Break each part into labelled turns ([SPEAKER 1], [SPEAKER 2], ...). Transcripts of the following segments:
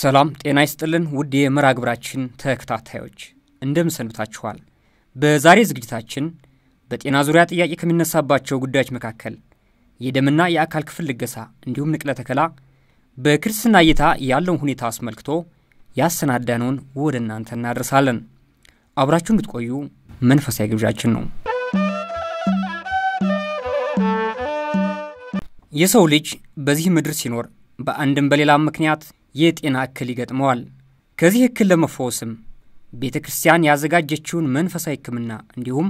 [SPEAKER 1] ሰላም ጤና ይስጥልን ውድ የመርሃ ግብራችን ተከታታዮች እንደምን ሰንብታችኋል? በዛሬ ዝግጅታችን በጤና ዙሪያ ጥያቄ ከሚነሳባቸው ጉዳዮች መካከል የደምና የአካል ክፍል ልገሳ እንዲሁም ንቅለ ተከላ በክርስትና እይታ ያለውን ሁኔታ አስመልክቶ ያሰናዳነውን ወደ እናንተ እናደርሳለን። አብራችሁ እንድትቆዩ መንፈሳዊ ግብዣችን ነው። የሰው ልጅ በዚህ ምድር ሲኖር በአንድም በሌላም ምክንያት የጤና እክል ይገጥመዋል። ከዚህ እክል ለመፈወስም ቤተ ክርስቲያን ያዘጋጀችውን መንፈሳዊ ሕክምና እንዲሁም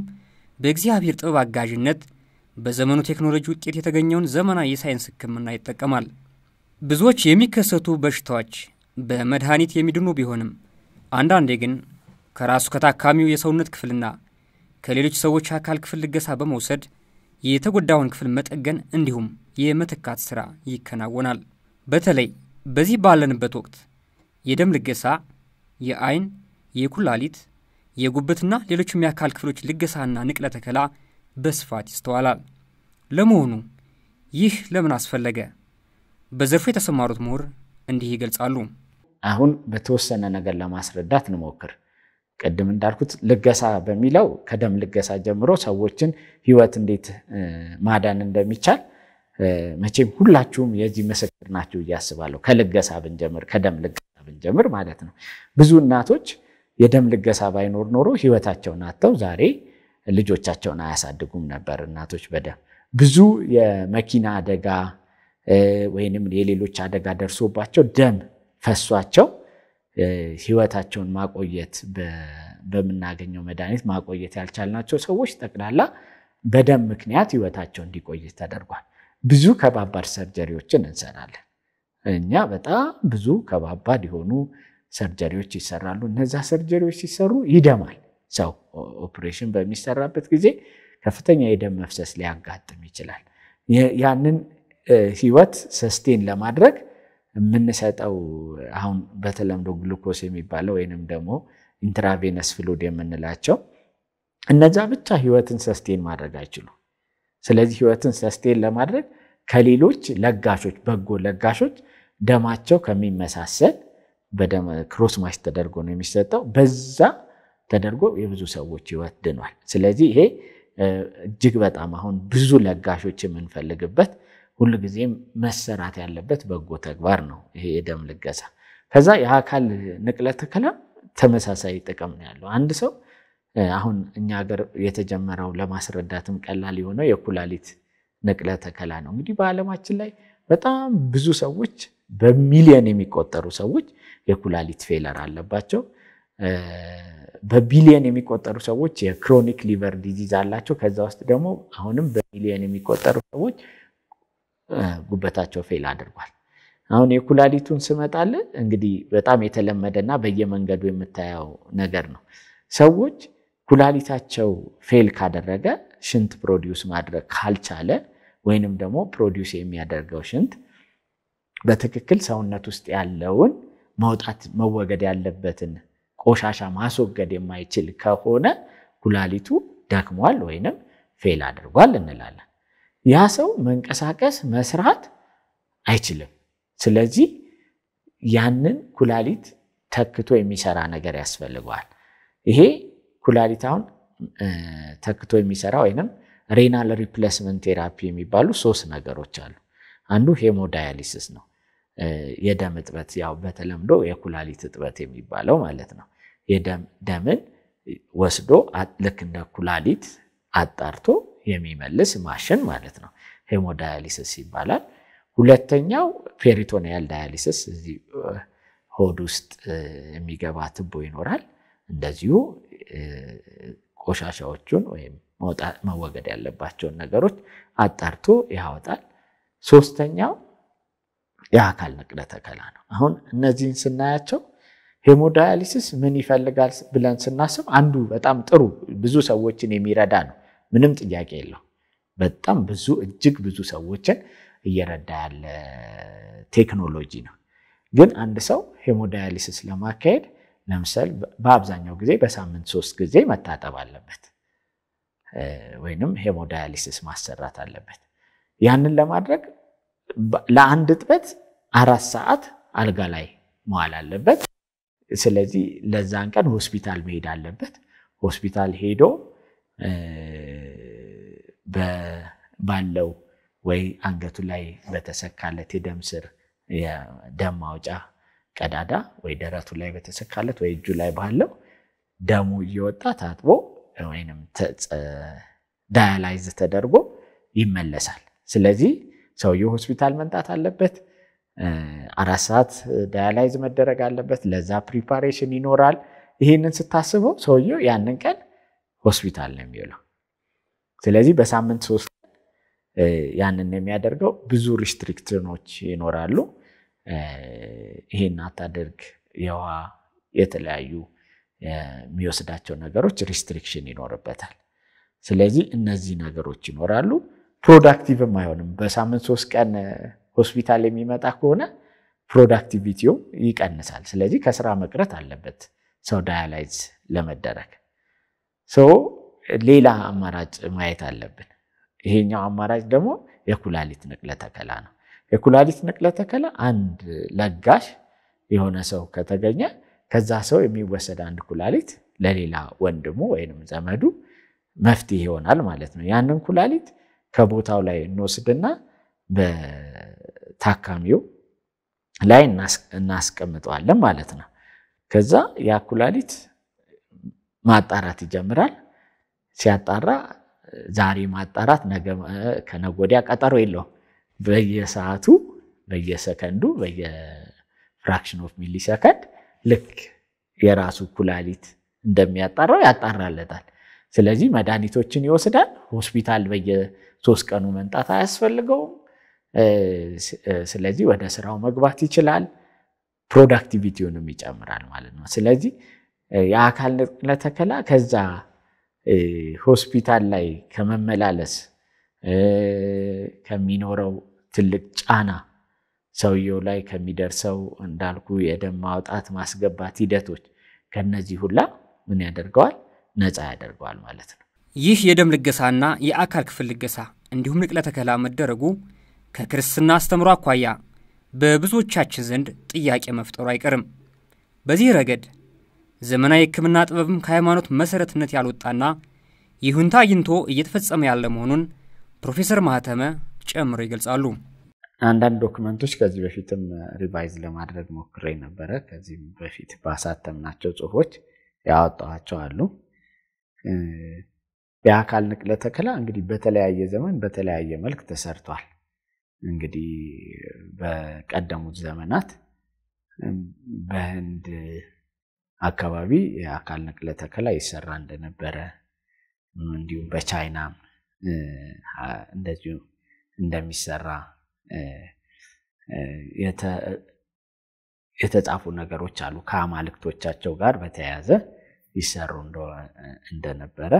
[SPEAKER 1] በእግዚአብሔር ጥበብ አጋዥነት በዘመኑ ቴክኖሎጂ ውጤት የተገኘውን ዘመናዊ የሳይንስ ሕክምና ይጠቀማል። ብዙዎች የሚከሰቱ በሽታዎች በመድኃኒት የሚድኑ ቢሆንም አንዳንዴ ግን ከራሱ ከታካሚው የሰውነት ክፍልና ከሌሎች ሰዎች አካል ክፍል ልገሳ በመውሰድ የተጎዳውን ክፍል መጠገን እንዲሁም የመተካት ሥራ ይከናወናል። በተለይ በዚህ ባለንበት ወቅት የደም ልገሳ፣ የአይን፣ የኩላሊት፣ የጉበትና ሌሎችም የአካል ክፍሎች ልገሳና ንቅለ ተከላ በስፋት ይስተዋላል። ለመሆኑ ይህ ለምን አስፈለገ? በዘርፉ የተሰማሩት ምሁር እንዲህ ይገልጻሉ።
[SPEAKER 2] አሁን በተወሰነ ነገር ለማስረዳት እንሞክር። ቅድም እንዳልኩት ልገሳ በሚለው ከደም ልገሳ ጀምሮ ሰዎችን ህይወት እንዴት ማዳን እንደሚቻል መቼም ሁላችሁም የዚህ ምስክር ናችሁ እያስባለሁ። ከልገሳ ብንጀምር ከደም ልገሳ ብንጀምር ማለት ነው። ብዙ እናቶች የደም ልገሳ ባይኖር ኖሮ ህይወታቸውን አጥተው ዛሬ ልጆቻቸውን አያሳድጉም ነበር። እናቶች በደም ብዙ የመኪና አደጋ ወይንም የሌሎች አደጋ ደርሶባቸው ደም ፈሷቸው ህይወታቸውን ማቆየት በምናገኘው መድኃኒት ማቆየት ያልቻልናቸው ሰዎች ጠቅላላ በደም ምክንያት ህይወታቸው እንዲቆይ ተደርጓል። ብዙ ከባባድ ሰርጀሪዎችን እንሰራለን። እኛ በጣም ብዙ ከባባድ የሆኑ ሰርጀሪዎች ይሰራሉ። እነዛ ሰርጀሪዎች ሲሰሩ ይደማል። ሰው ኦፕሬሽን በሚሰራበት ጊዜ ከፍተኛ የደም መፍሰስ ሊያጋጥም ይችላል። ያንን ህይወት ሰስቴን ለማድረግ የምንሰጠው አሁን በተለምዶ ግሉኮስ የሚባለው ወይንም ደግሞ ኢንትራቬነስ ፍሉድ የምንላቸው እነዛ ብቻ ህይወትን ሰስቴን ማድረግ አይችሉም። ስለዚህ ህይወትን ሰስቴን ለማድረግ ከሌሎች ለጋሾች በጎ ለጋሾች ደማቸው ከሚመሳሰል ክሮስ ማች ተደርጎ ነው የሚሰጠው። በዛ ተደርጎ የብዙ ሰዎች ህይወት ድኗል። ስለዚህ ይሄ እጅግ በጣም አሁን ብዙ ለጋሾች የምንፈልግበት ሁሉ ጊዜም መሰራት ያለበት በጎ ተግባር ነው ይሄ የደም ልገሳ። ከዛ የአካል ንቅለ ተከላ ተመሳሳይ ጥቅም ነው ያለው አንድ ሰው አሁን እኛ ሀገር የተጀመረው ለማስረዳትም ቀላል የሆነው የኩላሊት ንቅለ ተከላ ነው። እንግዲህ በዓለማችን ላይ በጣም ብዙ ሰዎች በሚሊየን የሚቆጠሩ ሰዎች የኩላሊት ፌለር አለባቸው። በቢሊየን የሚቆጠሩ ሰዎች የክሮኒክ ሊቨር ዲዚዝ አላቸው። ከዛ ውስጥ ደግሞ አሁንም በሚሊየን የሚቆጠሩ ሰዎች ጉበታቸው ፌል አድርጓል። አሁን የኩላሊቱን ስመጣለ እንግዲህ በጣም የተለመደ እና በየመንገዱ የምታየው ነገር ነው ሰዎች ኩላሊታቸው ፌል ካደረገ ሽንት ፕሮዲውስ ማድረግ ካልቻለ ወይንም ደግሞ ፕሮዲውስ የሚያደርገው ሽንት በትክክል ሰውነት ውስጥ ያለውን መውጣት መወገድ ያለበትን ቆሻሻ ማስወገድ የማይችል ከሆነ ኩላሊቱ ደክሟል ወይንም ፌል አድርጓል እንላለን። ያ ሰው መንቀሳቀስ መስራት አይችልም። ስለዚህ ያንን ኩላሊት ተክቶ የሚሰራ ነገር ያስፈልገዋል። ይሄ ኩላሊት አሁን ተክቶ የሚሰራ ወይንም ሬናል ሪፕሌስመንት ቴራፒ የሚባሉ ሶስት ነገሮች አሉ። አንዱ ሄሞዳያሊሲስ ነው። የደም እጥበት ያው በተለምዶ የኩላሊት እጥበት የሚባለው ማለት ነው። የደም ደምን ወስዶ ልክ እንደ ኩላሊት አጣርቶ የሚመልስ ማሽን ማለት ነው። ሄሞዳያሊሲስ ይባላል። ሁለተኛው ፔሪቶኒያል ዳያሊሲስ፣ እዚህ ሆድ ውስጥ የሚገባ ትቦ ይኖራል። እንደዚሁ ቆሻሻዎቹን ወይም መወገድ ያለባቸውን ነገሮች አጣርቶ ያወጣል። ሶስተኛው የአካል ንቅለ ተከላ ነው። አሁን እነዚህን ስናያቸው ሄሞዳያሊሲስ ምን ይፈልጋል ብለን ስናስብ አንዱ በጣም ጥሩ ብዙ ሰዎችን የሚረዳ ነው። ምንም ጥያቄ የለው። በጣም ብዙ እጅግ ብዙ ሰዎችን እየረዳ ያለ ቴክኖሎጂ ነው። ግን አንድ ሰው ሄሞዳያሊሲስ ለማካሄድ ለምሳል በአብዛኛው ጊዜ በሳምንት ሶስት ጊዜ መታጠብ አለበት ወይንም ሄሞዳያሊሲስ ማሰራት አለበት። ያንን ለማድረግ ለአንድ እጥበት አራት ሰዓት አልጋ ላይ መዋል አለበት። ስለዚህ ለዛን ቀን ሆስፒታል መሄድ አለበት። ሆስፒታል ሄዶ ባለው ወይ አንገቱ ላይ በተሰካለት የደም ስር የደም ማውጫ ቀዳዳ ወይ ደረቱ ላይ በተሰካለት ወይ እጁ ላይ ባለው ደሙ እየወጣ ታጥቦ ወይም ዳያላይዝ ተደርጎ ይመለሳል። ስለዚህ ሰውየው ሆስፒታል መምጣት አለበት። አራት ሰዓት ዳያላይዝ መደረግ አለበት። ለዛ ፕሪፓሬሽን ይኖራል። ይህንን ስታስበው ሰውየው ያንን ቀን ሆስፒታል ነው የሚውለው። ስለዚህ በሳምንት ሶስት ያንን የሚያደርገው ብዙ ሪስትሪክሽኖች ይኖራሉ። ይሄን አታደርግ የውሃ የተለያዩ የሚወስዳቸው ነገሮች ሪስትሪክሽን ይኖርበታል። ስለዚህ እነዚህ ነገሮች ይኖራሉ። ፕሮዳክቲቭም አይሆንም። በሳምንት ሶስት ቀን ሆስፒታል የሚመጣ ከሆነ ፕሮዳክቲቪቲውም ይቀንሳል። ስለዚህ ከስራ መቅረት አለበት ሰው ዳያላይዝ ለመደረግ ሌላ አማራጭ ማየት አለብን። ይሄኛው አማራጭ ደግሞ የኩላሊት ንቅለ ተከላ ነው። የኩላሊት ንቅለ ተከላ አንድ ለጋሽ የሆነ ሰው ከተገኘ ከዛ ሰው የሚወሰድ አንድ ኩላሊት ለሌላ ወንድሙ ወይም ዘመዱ መፍትሄ ይሆናል ማለት ነው። ያንን ኩላሊት ከቦታው ላይ እንወስድና በታካሚው ላይ እናስቀምጠዋለን ማለት ነው። ከዛ ያ ኩላሊት ማጣራት ይጀምራል። ሲያጣራ ዛሬ ማጣራት ከነጎዲያ ቀጠሮ የለውም። በየሰዓቱ በየሰከንዱ በየፍራክሽን ኦፍ ሚሊ ሰከንድ ልክ የራሱ ኩላሊት እንደሚያጣራው ያጣራለታል። ስለዚህ መድኃኒቶችን ይወስዳል። ሆስፒታል በየሶስት ቀኑ መምጣት አያስፈልገውም። ስለዚህ ወደ ስራው መግባት ይችላል። ፕሮዳክቲቪቲውንም ይጨምራል ማለት ነው። ስለዚህ የአካል ንቅለ ተከላ ከዛ ሆስፒታል ላይ ከመመላለስ ከሚኖረው ትልቅ ጫና ሰውየው ላይ ከሚደርሰው እንዳልኩ የደም ማውጣት ማስገባት ሂደቶች ከነዚህ ሁላ ምን ያደርገዋል? ነፃ ያደርገዋል ማለት
[SPEAKER 1] ነው። ይህ የደም ልገሳና የአካል ክፍል ልገሳ እንዲሁም ንቅለ ተከላ መደረጉ ከክርስትና አስተምሮ አኳያ በብዙዎቻችን ዘንድ ጥያቄ መፍጠሩ አይቀርም። በዚህ ረገድ ዘመናዊ የሕክምና ጥበብም ከሃይማኖት መሰረትነት ያልወጣና ይሁንታ አግኝቶ እየተፈጸመ ያለ መሆኑን ፕሮፌሰር ማህተመ ጨምሮ ይገልጻሉ።
[SPEAKER 2] አንዳንድ ዶክመንቶች ከዚህ በፊትም ሪቫይዝ ለማድረግ ሞክሬ
[SPEAKER 1] ነበረ። ከዚህም
[SPEAKER 2] በፊት ባሳተምናቸው ጽሁፎች ያወጣቸው አሉ። የአካል ንቅለ ተከላ እንግዲህ በተለያየ ዘመን በተለያየ መልክ ተሰርቷል። እንግዲህ በቀደሙት ዘመናት በህንድ አካባቢ የአካል ንቅለ ተከላ ይሰራ እንደነበረ እንዲሁም በቻይናም እንደዚሁ እንደሚሰራ የተጻፉ ነገሮች አሉ። ከአማልክቶቻቸው ጋር በተያያዘ ይሰሩ እንደነበረ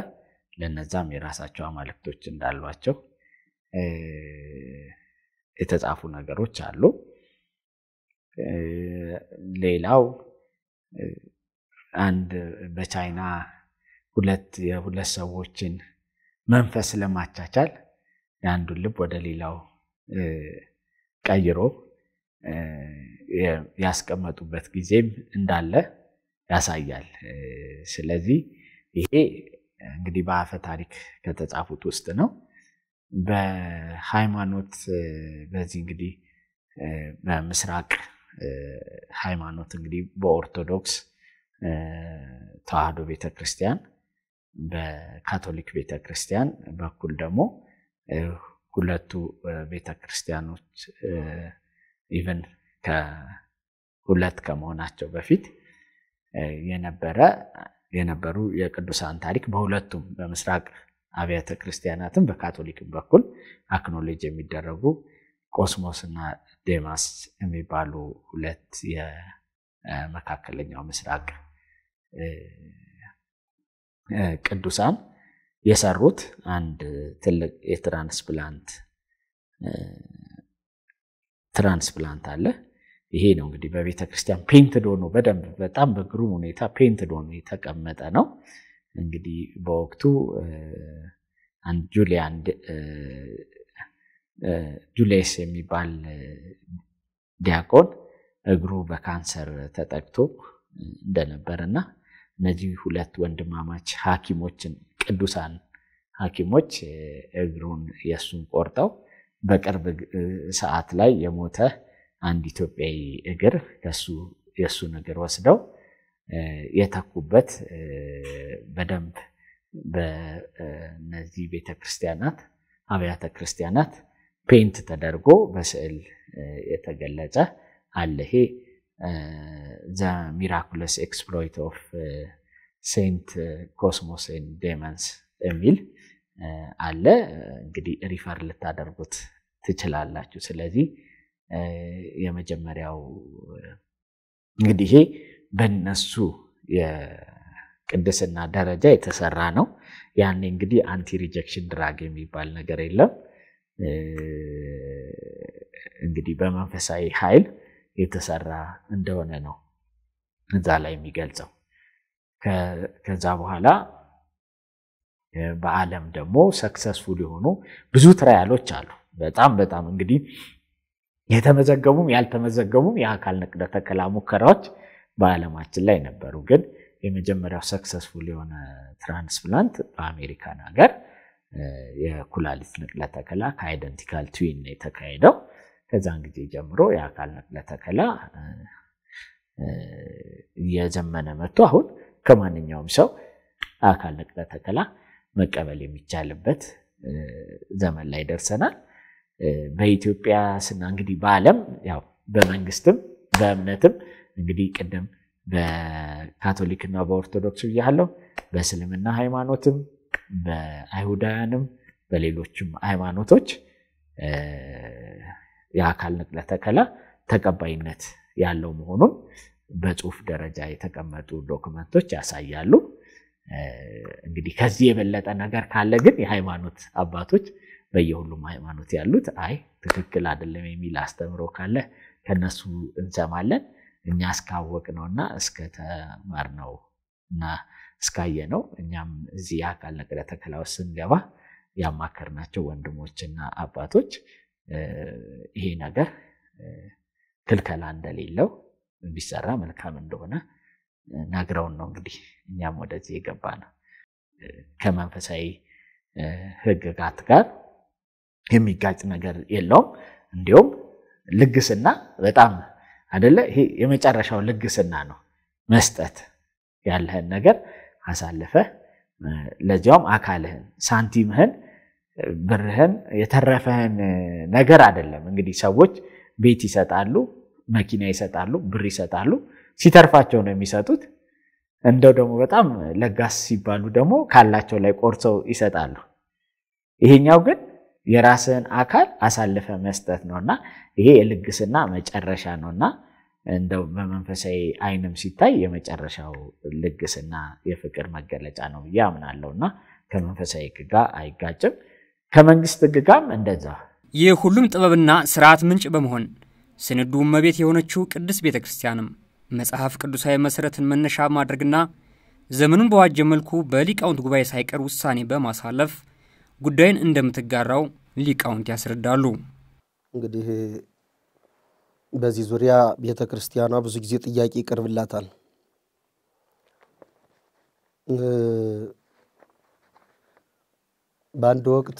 [SPEAKER 2] ለነዛም የራሳቸው አማልክቶች እንዳሏቸው የተጻፉ ነገሮች አሉ። ሌላው አንድ በቻይና ሁለት የሁለት ሰዎችን መንፈስ ለማቻቻል የአንዱን ልብ ወደ ሌላው ቀይሮ ያስቀመጡበት ጊዜም እንዳለ ያሳያል። ስለዚህ ይሄ እንግዲህ በአፈ ታሪክ ከተጻፉት ውስጥ ነው። በሃይማኖት በዚህ እንግዲህ በምስራቅ ሃይማኖት እንግዲህ በኦርቶዶክስ ተዋህዶ ቤተክርስቲያን በካቶሊክ ቤተክርስቲያን በኩል ደግሞ ሁለቱ ቤተክርስቲያኖች ኢቨን ሁለት ከመሆናቸው በፊት የነበረ የነበሩ የቅዱሳን ታሪክ በሁለቱም በምስራቅ አብያተ ክርስቲያናትም በካቶሊክም በኩል አክኖሌጅ የሚደረጉ ቆስሞስ እና ዴማስ የሚባሉ ሁለት የመካከለኛው ምስራቅ ቅዱሳን የሰሩት አንድ ትልቅ የትራንስፕላንት ትራንስፕላንት አለ። ይሄ ነው እንግዲህ በቤተ ክርስቲያን ፔንትድ ሆኖ በደንብ በጣም በግሩም ሁኔታ ፔንት ሆኖ የተቀመጠ ነው። እንግዲህ በወቅቱ ጁሊያን ጁሌስ የሚባል ዲያቆን እግሩ በካንሰር ተጠቅቶ እንደነበርና እነዚህ ሁለት ወንድማማች ሐኪሞችን ቅዱሳን ሐኪሞች እግሩን የእሱን ቆርጠው በቅርብ ሰዓት ላይ የሞተ አንድ ኢትዮጵያዊ እግር የእሱን እግር ወስደው የተኩበት በደንብ በነዚህ ቤተክርስቲያናት አብያተ ክርስቲያናት ፔንት ተደርጎ በስዕል የተገለጸ አለ። ይሄ ዘ ሚራኩለስ ኤክስፕሎይት ኦፍ ሴንት ኮስሞስ ን ዴመንስ የሚል uh, አለ። እንግዲህ ሪፈር ልታደርጉት ትችላላችሁ። ስለዚህ uh, የመጀመሪያው uh, እንግዲህ ይሄ በነሱ የቅድስና ደረጃ የተሰራ ነው። ያኔ እንግዲህ አንቲ ሪጀክሽን ድራግ የሚባል ነገር የለም። እንግዲህ በመንፈሳዊ ኃይል የተሰራ እንደሆነ ነው እዛ ላይ የሚገልጸው። ከዛ በኋላ በአለም ደግሞ ሰክሰስፉል የሆኑ ብዙ ትራያሎች አሉ። በጣም በጣም እንግዲህ የተመዘገቡም ያልተመዘገቡም የአካል ንቅለ ተከላ ሙከራዎች በዓለማችን ላይ ነበሩ። ግን የመጀመሪያው ሰክሰስፉል የሆነ ትራንስፕላንት በአሜሪካን ሀገር የኩላሊት ንቅለ ተከላ ከአይደንቲካል ትዊን የተካሄደው። ከዛን ጊዜ ጀምሮ የአካል ነቅለ ተከላ እየዘመነ መጥቶ አሁን ከማንኛውም ሰው አካል ነቅለ ተከላ መቀበል የሚቻልበት ዘመን ላይ ደርሰናል። በኢትዮጵያ ስና እንግዲህ በዓለም ያው በመንግስትም በእምነትም እንግዲህ ቅድም በካቶሊክና በኦርቶዶክስ ብያለሁ። በእስልምና ሃይማኖትም በአይሁዳውያንም በሌሎችም ሃይማኖቶች የአካል ንቅለ ተከላ ተቀባይነት ያለው መሆኑን በጽሁፍ ደረጃ የተቀመጡ ዶክመንቶች ያሳያሉ። እንግዲህ ከዚህ የበለጠ ነገር ካለ ግን የሃይማኖት አባቶች በየሁሉም ሃይማኖት ያሉት አይ ትክክል አይደለም የሚል አስተምሮ ካለ ከነሱ እንሰማለን። እኛ እስካወቅ ነው እና እስከተማር ነው እና እስካየ ነው እኛም እዚህ የአካል ንቅለ ተከላ ውስጥ ስንገባ ያማከርናቸው ወንድሞችና አባቶች ይሄ ነገር ክልከላ እንደሌለው ቢሰራ መልካም እንደሆነ ነግረውን ነው እንግዲህ እኛም ወደዚህ የገባ ነው። ከመንፈሳዊ ህግጋት ጋር የሚጋጭ ነገር የለውም። እንዲሁም ልግስና በጣም አደለ፣ ይሄ የመጨረሻው ልግስና ነው። መስጠት ያለህን ነገር አሳልፈህ ለዚያውም አካልህን፣ ሳንቲምህን ብርህን የተረፈህን ነገር አይደለም። እንግዲህ ሰዎች ቤት ይሰጣሉ፣ መኪና ይሰጣሉ፣ ብር ይሰጣሉ። ሲተርፋቸው ነው የሚሰጡት። እንደው ደግሞ በጣም ለጋስ ሲባሉ ደግሞ ካላቸው ላይ ቆርሰው ይሰጣሉ። ይሄኛው ግን የራስህን አካል አሳልፈ መስጠት ነው እና ይሄ የልግስና መጨረሻ ነው እና እንደው በመንፈሳዊ አይንም ሲታይ የመጨረሻው ልግስና የፍቅር መገለጫ ነው ብዬ እና ከመንፈሳዊ ሕግ ጋር አይጋጭም። ከመንግስት ህግ ጋርም እንደዛ።
[SPEAKER 1] የሁሉም ጥበብና ስርዓት ምንጭ በመሆን ስንዱ እመቤት የሆነችው ቅድስት ቤተ ክርስቲያንም መጽሐፍ ቅዱሳዊ መሰረትን መነሻ ማድረግና ዘመኑን በዋጀ መልኩ በሊቃውንት ጉባኤ ሳይቀር ውሳኔ በማሳለፍ ጉዳይን እንደምትጋራው ሊቃውንት ያስረዳሉ።
[SPEAKER 3] እንግዲህ በዚህ ዙሪያ ቤተ ክርስቲያኗ ብዙ ጊዜ ጥያቄ ይቀርብላታል። በአንድ ወቅት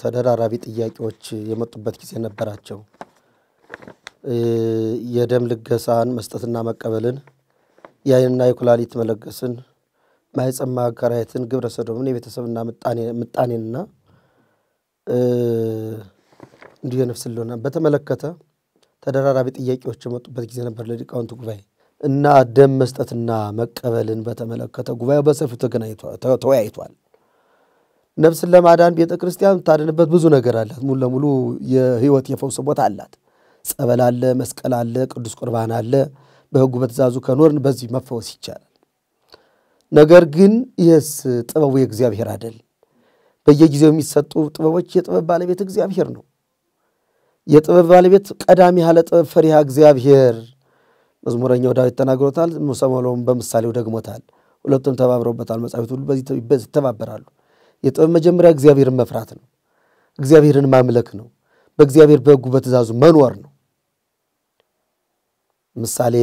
[SPEAKER 3] ተደራራቢ ጥያቄዎች የመጡበት ጊዜ ነበራቸው። የደም ልገሳን መስጠትና መቀበልን፣ የአይንና የኩላሊት መለገስን፣ ማኅፀን ማጋራየትን፣ ግብረ ሰዶምን፣ የቤተሰብና ምጣኔንና እንዲሁ የነፍስ ልሆና በተመለከተ ተደራራቢ ጥያቄዎች የመጡበት ጊዜ ነበር ለሊቃውንት ጉባኤ እና ደም መስጠትና መቀበልን በተመለከተ ጉባኤው በሰፊው ተገናኝቷል፣ ተወያይቷል። ነፍስን ለማዳን ቤተ ክርስቲያን የምታድንበት ብዙ ነገር አላት። ሙሉ ለሙሉ የህይወት የፈውስ ቦታ አላት። ጸበል አለ፣ መስቀል አለ፣ ቅዱስ ቁርባን አለ። በህጉ በትእዛዙ ከኖርን በዚህ መፈወስ ይቻላል። ነገር ግን ይህስ ጥበቡ የእግዚአብሔር አይደል? በየጊዜው የሚሰጡ ጥበቦች የጥበብ ባለቤት እግዚአብሔር ነው። የጥበብ ባለቤት ቀዳሚ ያለ ጥበብ ፈሪሃ እግዚአብሔር መዝሙረኛው ዳዊት ተናግሮታል። ሰሎሞን በምሳሌው ደግሞታል። ሁለቱም ተባብረውበታል። መጻሕፍት ሁሉ በዚህ ይተባበራሉ። የጥበብ መጀመሪያ እግዚአብሔርን መፍራት ነው። እግዚአብሔርን ማምለክ ነው። በእግዚአብሔር በሕጉ በትእዛዙ መኖር ነው። ምሳሌ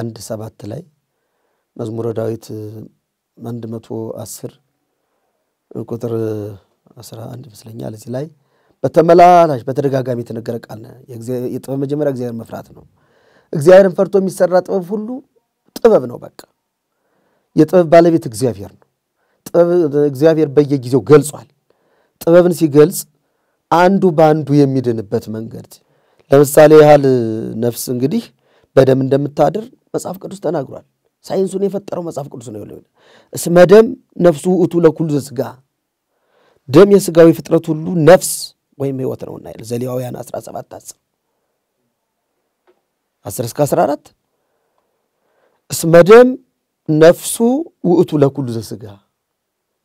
[SPEAKER 3] አንድ ሰባት ላይ መዝሙረ ዳዊት አንድ መቶ አስር ቁጥር አስራ አንድ ይመስለኛል እዚህ ላይ በተመላላሽ በተደጋጋሚ የተነገረ ቃል የጥበብ መጀመሪያ እግዚአብሔር መፍራት ነው። እግዚአብሔርን ፈርቶ የሚሰራ ጥበብ ሁሉ ጥበብ ነው። በቃ የጥበብ ባለቤት እግዚአብሔር ነው። እግዚአብሔር በየጊዜው ገልጿል። ጥበብን ሲገልጽ አንዱ በአንዱ የሚድንበት መንገድ ለምሳሌ ያህል ነፍስ እንግዲህ በደም እንደምታድር መጽሐፍ ቅዱስ ተናግሯል። ሳይንሱን የፈጠረው መጽሐፍ ቅዱስ ነው። እስመ ደም ነፍሱ ውእቱ ለኩሉ ዘሥጋ፣ ደም የሥጋዊ ፍጥረት ሁሉ ነፍስ ወይም ሕይወት ነውና ይል ዘሌዋውያን 17 10 10 እስከ 14 እስመ ደም ነፍሱ ውእቱ ለኩሉ ዘሥጋ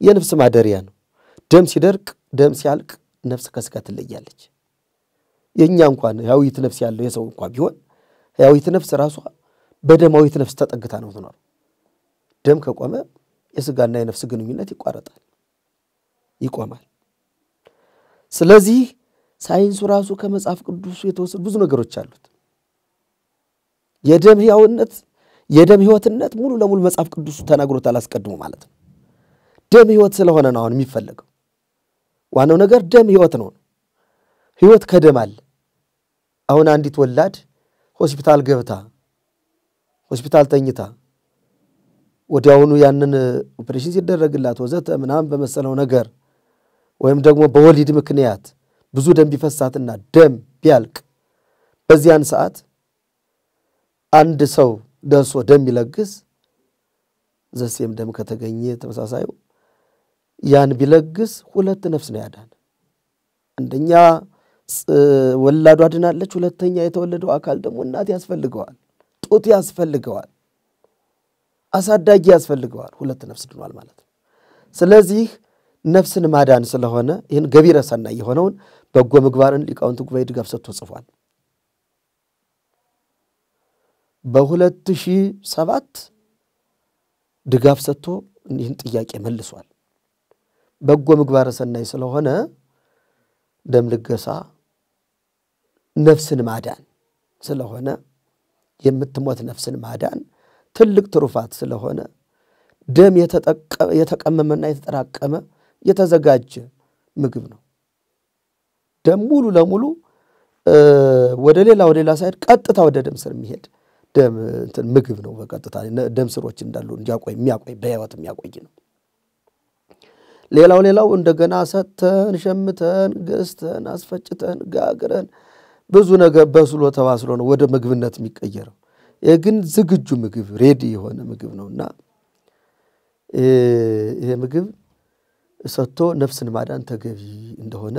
[SPEAKER 3] የነፍስ ማደሪያ ነው። ደም ሲደርቅ ደም ሲያልቅ ነፍስ ከስጋ ትለያለች። የእኛ እንኳን ሕያዊት ነፍስ ያለው የሰው እንኳ ቢሆን ሕያዊት ነፍስ ራሷ በደማዊት ነፍስ ተጠግታ ነው ትኖር። ደም ከቆመ የስጋና የነፍስ ግንኙነት ይቋረጣል፣ ይቆማል። ስለዚህ ሳይንሱ ራሱ ከመጽሐፍ ቅዱሱ የተወሰዱ ብዙ ነገሮች አሉት። የደም ሕያውነት የደም ሕይወትነት ሙሉ ለሙሉ መጽሐፍ ቅዱሱ ተናግሮታል አስቀድሞ ማለት ነው። ደም ህይወት ስለሆነ ነው አሁን የሚፈለገው። ዋናው ነገር ደም ህይወት ነው። ህይወት ከደም አለ። አሁን አንዲት ወላድ ሆስፒታል ገብታ ሆስፒታል ተኝታ ወዲያውኑ ያንን ኦፕሬሽን ሲደረግላት ወዘተ ምናምን በመሰለው ነገር ወይም ደግሞ በወሊድ ምክንያት ብዙ ደም ቢፈሳትና ደም ቢያልቅ በዚያን ሰዓት አንድ ሰው ደርሶ ደም ይለግስ ዘሴም ደም ከተገኘ ተመሳሳዩ ያን ቢለግስ ሁለት ነፍስ ነው ያዳን። አንደኛ ወላዷ አድናለች፣ ሁለተኛ የተወለደው አካል ደግሞ እናት ያስፈልገዋል፣ ጡት ያስፈልገዋል፣ አሳዳጊ ያስፈልገዋል። ሁለት ነፍስ ድኗል ማለት ነው። ስለዚህ ነፍስን ማዳን ስለሆነ ይህን ገቢረ ሰናይ የሆነውን በጎ ምግባርን ሊቃውንት ጉባኤ ድጋፍ ሰጥቶ ጽፏል። በሁለት ሺህ ሰባት ድጋፍ ሰጥቶ ይህን ጥያቄ መልሷል። በጎ ምግባረ ሰናይ ስለሆነ ደም ልገሳ ነፍስን ማዳን ስለሆነ የምትሞት ነፍስን ማዳን ትልቅ ትሩፋት ስለሆነ ደም የተቀመመና የተጠራቀመ የተዘጋጀ ምግብ ነው። ደም ሙሉ ለሙሉ ወደ ሌላ ወደ ሌላ ሳይሄድ ቀጥታ ወደ ደም ስር የሚሄድ ምግብ ነው። በቀጥታ ደም ስሮች እንዳሉ እንዲያቆይ የሚያቆይ በህይወት የሚያቆይ ነው። ሌላው ሌላው እንደገና ሰተን ሸምተን ገዝተን አስፈጭተን ጋግረን ብዙ ነገር በስሎ ተባስሎ ነው ወደ ምግብነት የሚቀየረው። ይህ ግን ዝግጁ ምግብ ሬዲ የሆነ ምግብ ነውና ይሄ ምግብ ሰጥቶ ነፍስን ማዳን ተገቢ እንደሆነ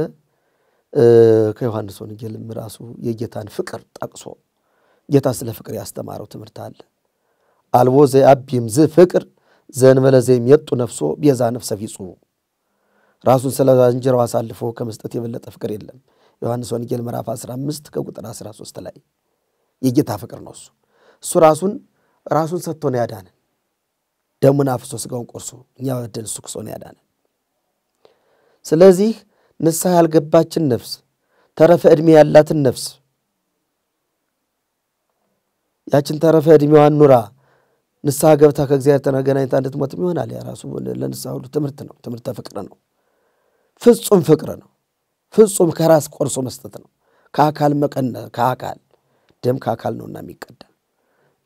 [SPEAKER 3] ከዮሐንስ ወንጌልም ራሱ የጌታን ፍቅር ጠቅሶ ጌታ ስለ ፍቅር ያስተማረው ትምህርት አለ። አልቦ አቢም ዝ ፍቅር ዘእንበለ የጡ ነፍሶ ቤዛ ነፍሰ ቢጹ ራሱን ስለ ባልንጀራው አሳልፎ ከመስጠት የበለጠ ፍቅር የለም። ዮሐንስ ወንጌል ምዕራፍ 15 ከቁጥር 13 ላይ የጌታ ፍቅር ነው። እሱ እሱ ራሱን ራሱን ሰጥቶ ነው ያዳነን። ደሙን አፍሶ ስጋውን ቆርሶ እኛ በደል እሱ ክሶ ነው ያዳነን። ስለዚህ ንስሐ ያልገባችን ነፍስ፣ ተረፈ ዕድሜ ያላትን ነፍስ ያችን ተረፈ ዕድሜዋን ኑራ ንስሐ ገብታ ከእግዚአብሔር ተገናኝታ እንድትሞትም ይሆናል። ያ ራሱ ለንስሐ ሁሉ ትምህርት ነው። ትምህርተ ፍቅር ነው። ፍጹም ፍቅር ነው። ፍጹም ከራስ ቆርሶ መስጠት ነው። ከአካል መቀነ ከአካል ደም ከአካል ነውና የሚቀደም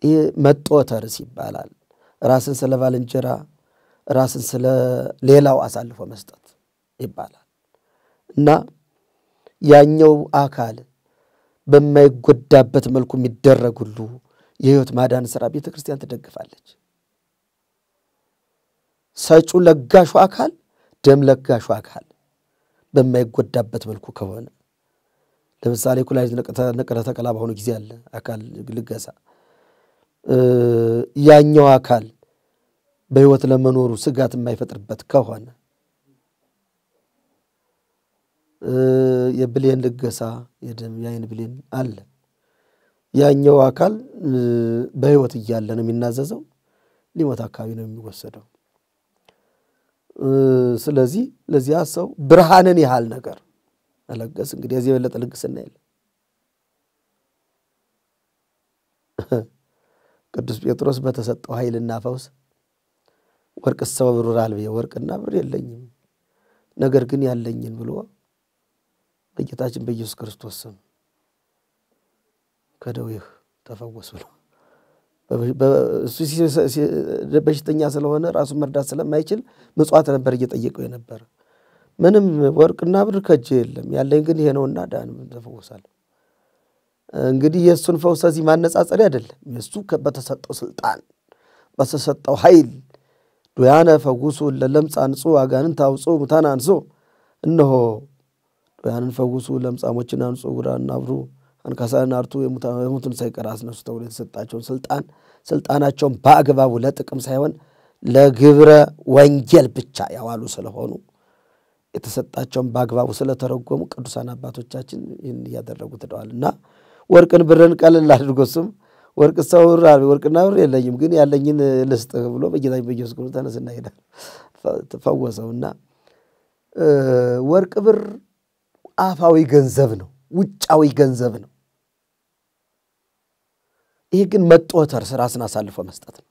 [SPEAKER 3] ይህ መጦተርስ ይባላል። ራስን ስለ ባልንጀራ ራስን ስለ ሌላው አሳልፎ መስጠት ይባላል እና ያኛው አካል በማይጎዳበት መልኩ የሚደረግ ሁሉ የህይወት ማዳን ስራ ቤተ ክርስቲያን ትደግፋለች። ሰጩ ለጋሹ አካል፣ ደም ለጋሹ አካል በማይጎዳበት መልኩ ከሆነ ለምሳሌ ኩላሊት ነቅደ ተቀላ በአሁኑ ጊዜ አለ አካል ልገሳ ያኛው አካል በህይወት ለመኖሩ ስጋት የማይፈጥርበት ከሆነ የብሌን ልገሳ የደም የአይን ብሌን አለ። ያኛው አካል በህይወት እያለ ነው የሚናዘዘው፣ ሊሞት አካባቢ ነው የሚወሰደው። ስለዚህ ለዚያ ሰው ብርሃንን ያህል ነገር መለገስ እንግዲህ እዚህ የበለጠ ልግስና የለም። ቅዱስ ጴጥሮስ በተሰጠው ኃይልና ፈውስ ወርቅ ሰው ብሩራል ብዬ ወርቅና ብር የለኝም፣ ነገር ግን ያለኝን ብሎ በጌታችን በኢየሱስ ክርስቶስ ስም ከደዌህ ተፈወስ ብሎ በሽተኛ ስለሆነ ራሱን መርዳት ስለማይችል ምጽዋት ነበር እየጠየቀው የነበረ። ምንም ወርቅና ብር ከእጄ የለም ያለኝ ግን ይሄ ነውና ዳን ተፈወሳል። እንግዲህ የእሱን ፈውስ እዚህ ማነጻጸሪ አይደለም። የእሱ በተሰጠው ስልጣን በተሰጠው ኃይል ዶያነ ፈውሱ ለለምጻ ንጹ አጋንንት አውጹ ሙታን አንሶ እነሆ ዱያንን ፈውሱ ለምጻሞችን አንጹ ዕውራንን አብሩ አንካሳና አርቱ የሙትን ሳይቀር አስነሱ ተብሎ የተሰጣቸውን ስልጣን ስልጣናቸውን በአግባቡ ለጥቅም ሳይሆን ለግብረ ወንጌል ብቻ ያዋሉ ስለሆኑ የተሰጣቸውን በአግባቡ ስለተረጎሙ ቅዱሳን አባቶቻችን ይህን እያደረጉ ትደዋል እና ወርቅን ብርን ቀልል አድርጎ ስም ወርቅ ሰው ወርቅና ብር የለኝም ግን ያለኝን ልስጥህ ብሎ በጌታ በኢየሱስ ክርስቶስ ተነስና ሄዳል ተፈወሰውና ወርቅ ብር አፋዊ ገንዘብ ነው፣ ውጫዊ ገንዘብ ነው። ይሄ ግን መጦተር ራስን አሳልፎ መስጠት ነው።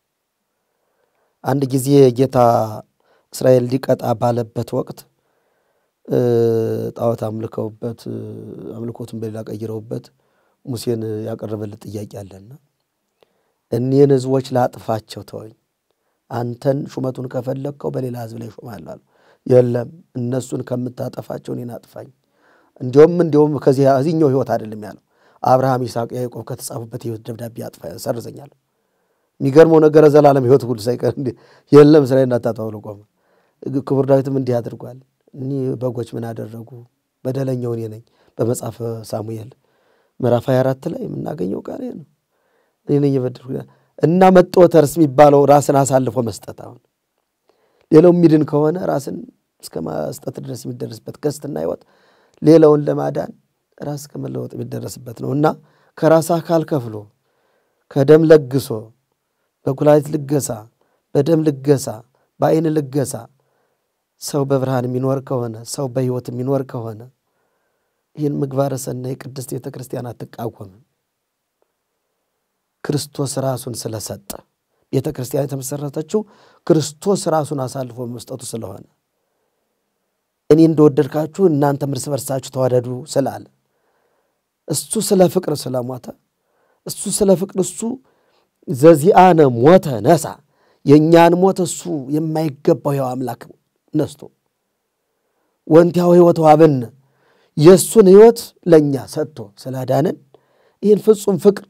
[SPEAKER 3] አንድ ጊዜ ጌታ እስራኤል ሊቀጣ ባለበት ወቅት ጣዖት አምልከውበት አምልኮቱን በሌላ ቀይረውበት ሙሴን ያቀረበልን ጥያቄ አለና እኒህን ህዝቦች ላጥፋቸው ተወኝ፣ አንተን ሹመቱን ከፈለግከው በሌላ ህዝብ ላይ ሹማለሁ የለም እነሱን ከምታጠፋቸው እኔን አጥፋኝ። እንዲሁም እንዲሁም ከዚህኛው ህይወት አይደለም ያለው አብርሃም፣ ይስሐቅ፣ ያዕቆብ ከተጻፉበት ህይወት ደብዳቤ አጥፋ ሰርዘኛል። የሚገርመው ነገረ ዘላለም ህይወት ሁሉ ሳይቀር የለም ስራ እናታጣ ብሎ ቆመ። ክቡር ዳዊትም እንዲህ አድርጓል። እኒህ በጎች ምን አደረጉ? በደለኛው እኔ ነኝ። በመጽሐፈ ሳሙኤል ምዕራፍ 24 ላይ የምናገኘው ቃል ነው። እኔ ነኝ የበደል እና መጦ ተርስ የሚባለው ራስን አሳልፎ መስጠት። አሁን ሌላው የሚድን ከሆነ ራስን እስከ መስጠት ድረስ የሚደረስበት ክርስትና ህይወት ሌላውን ለማዳን ራስ ከመለወጥ የሚደረስበት ነው እና ከራስ አካል ከፍሎ ከደም ለግሶ በኩላሊት ልገሳ፣ በደም ልገሳ፣ በአይን ልገሳ ሰው በብርሃን የሚኖር ከሆነ ሰው በሕይወት የሚኖር ከሆነ ይህን ምግባረ ሰናይ ቅድስት ቤተ ክርስቲያን አትቃወምም። ክርስቶስ ራሱን ስለሰጠ ቤተ ክርስቲያን የተመሰረተችው ክርስቶስ ራሱን አሳልፎ መስጠቱ ስለሆነ እኔ እንደወደድካችሁ እናንተም እርስ በርሳችሁ ተዋደዱ ስላለ እሱ ስለ ፍቅር ስለሞተ እሱ ስለ ፍቅር እሱ ዘዚአነ ሞተ ነሳ የእኛን ሞት እሱ የማይገባው ያው አምላክ ነስቶ ወንቲያው ህይወት ዋብን የእሱን ህይወት ለእኛ ሰጥቶ ስላዳንን ይህን ፍጹም ፍቅር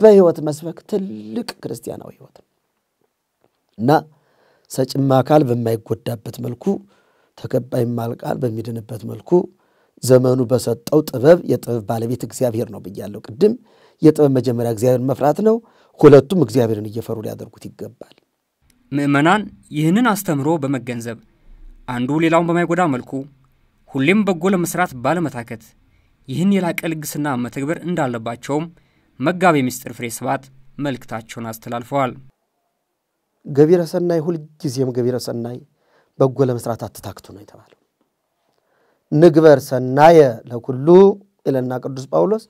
[SPEAKER 3] በህይወት መስበክ ትልቅ ክርስቲያናዊ ህይወት ነው እና ሰጭማ አካል በማይጎዳበት መልኩ ተቀባይማ አካል በሚድንበት መልኩ ዘመኑ በሰጠው ጥበብ የጥበብ ባለቤት እግዚአብሔር ነው ብያለሁ ቅድም። የጥበብ መጀመሪያ እግዚአብሔር መፍራት ነው። ሁለቱም እግዚአብሔርን እየፈሩ
[SPEAKER 1] ሊያደርጉት ይገባል። ምዕመናን ይህንን አስተምሮ በመገንዘብ አንዱ ሌላውን በማይጎዳ መልኩ ሁሌም በጎ ለመስራት ባለመታከት ይህን የላቀ ልግስና መተግበር እንዳለባቸውም መጋቤ ምስጢር ፍሬ ስብሐት መልእክታቸውን አስተላልፈዋል።
[SPEAKER 3] ገቢረ ሰናይ ሁልጊዜም ገቢረ ሰናይ በጎ ለመስራት አትታክቱ ነው የተባለው። ንግበር ሰናየ ለኩሉ ይለና ቅዱስ ጳውሎስ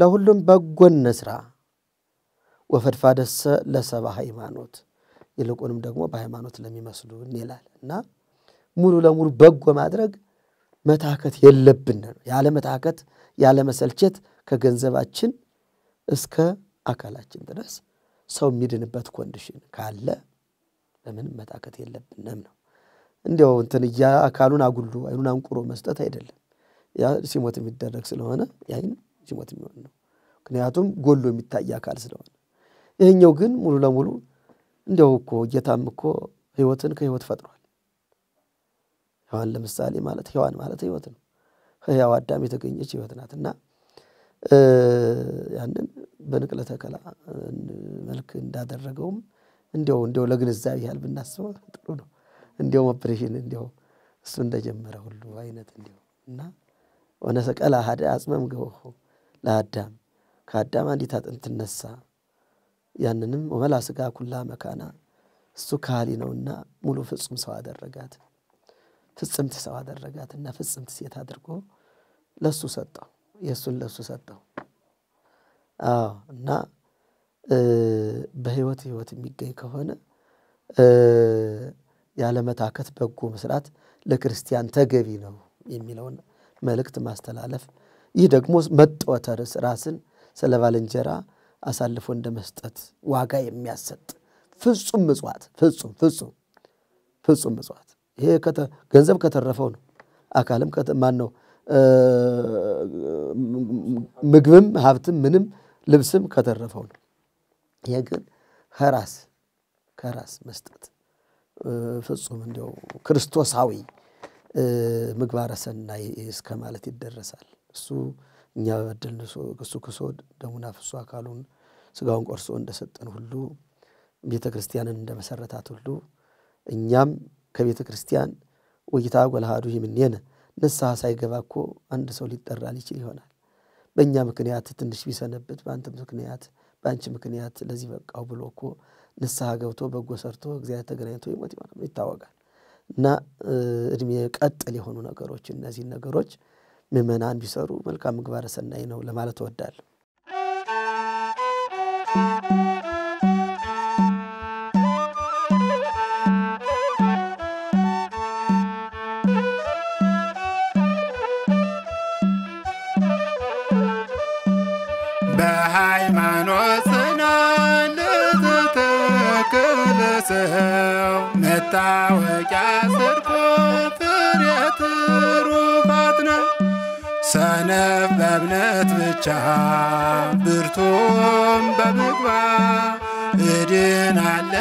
[SPEAKER 3] ለሁሉም በጎን ስራ ወፈድፋደሰ ለሰብ ሃይማኖት ይልቁንም ደግሞ በሃይማኖት ለሚመስሉ ይላል እና ሙሉ ለሙሉ በጎ ማድረግ መታከት የለብን ያለ መታከት ያለ መሰልቸት ከገንዘባችን እስከ አካላችን ድረስ ሰው የሚድንበት ኮንዲሽን ካለ ለምን መታከት የለብንም ነው። እንዲያው እንትን እያ አካሉን አጉሎ አይኑን አንቁሮ መስጠት አይደለም። ያ ሲሞት የሚደረግ ስለሆነ ያይን ሲሞት የሚሆን ነው። ምክንያቱም ጎሎ የሚታይ አካል ስለሆነ፣ ይህኛው ግን ሙሉ ለሙሉ እንዲያው እኮ ጌታም እኮ ህይወትን ከህይወት ፈጥሯል። ሔዋን ለምሳሌ ማለት ሔዋን ማለት ህይወት ነው። ከሕያው አዳም የተገኘች ህይወት ናት እና ያንን በንቅለ ተከላ መልክ እንዳደረገውም እንዲያው እንዲያው ለግንዛቤ ያህል ብናስበው ጥሩ ነው። እንዲሁም ኦፕሬሽን እንዲሁ እሱ እንደጀመረ ሁሉ አይነት እንዲሁ እና ሰቀላ ሀደ አጽመም ገቦ ለአዳም ከአዳም አንዲት አጥንት ትነሳ። ያንንም ወመላ ስጋ ኩላ መካና እሱ ካህሊ ነውና ሙሉ ፍጹም ሰው አደረጋት፣ ፍጽምት ሰው አደረጋት እና ፍጽምት ሴት አድርጎ ለሱ ሰጠው፣ የእሱን ለሱ ሰጠው። አዎ እና በህይወት ህይወት የሚገኝ ከሆነ ያለመታከት በጎ መስራት ለክርስቲያን ተገቢ ነው የሚለውን መልእክት ማስተላለፍ፣ ይህ ደግሞ መጦተር ራስን ስለ ባልንጀራ አሳልፎ እንደ መስጠት ዋጋ የሚያሰጥ ፍጹም ምጽዋት ፍጹም ፍጹም ፍጹም ምጽዋት። ይሄ ገንዘብ ከተረፈው ነው። አካልም ማን ነው? ምግብም ሀብትም ምንም ልብስም ከተረፈው ነው። ይሄ ግን ከራስ ከራስ መስጠት ፍጹም እንዲያው ክርስቶሳዊ ምግባረ ሰናይ እስከ ማለት ይደረሳል። እሱ እኛ በበደል እሱ ክሶ ደሙን አፍሶ አካሉን ስጋውን ቆርሶ እንደሰጠን ሁሉ ቤተ ክርስቲያንን እንደመሰረታት ሁሉ እኛም ከቤተ ክርስቲያን ወይታ ጎልሃዱ ይምኔነ ንስሐ ሳይገባ እኮ አንድ ሰው ሊጠራ ሊችል ይሆናል። በእኛ ምክንያት ትንሽ ቢሰነብት፣ በአንተ ምክንያት፣ በአንቺ ምክንያት ለዚህ በቃው ብሎ እኮ ንስሐ ገብቶ በጎ ሰርቶ እግዚአብሔር ተገናኝቶ ይሞት ይሆናል ይታወቃል። እና እድሜ ቀጥል የሆኑ ነገሮች እነዚህን ነገሮች ምዕመናን ቢሰሩ መልካም ምግባረ ሰናይ ነው ለማለት እወዳለሁ።
[SPEAKER 4] መታወቂያ ሰርቶ ፍሬ ትሩፋት ነው። ሰነፍ በእምነት ብቻ ብርቱም በምግባ እድናለ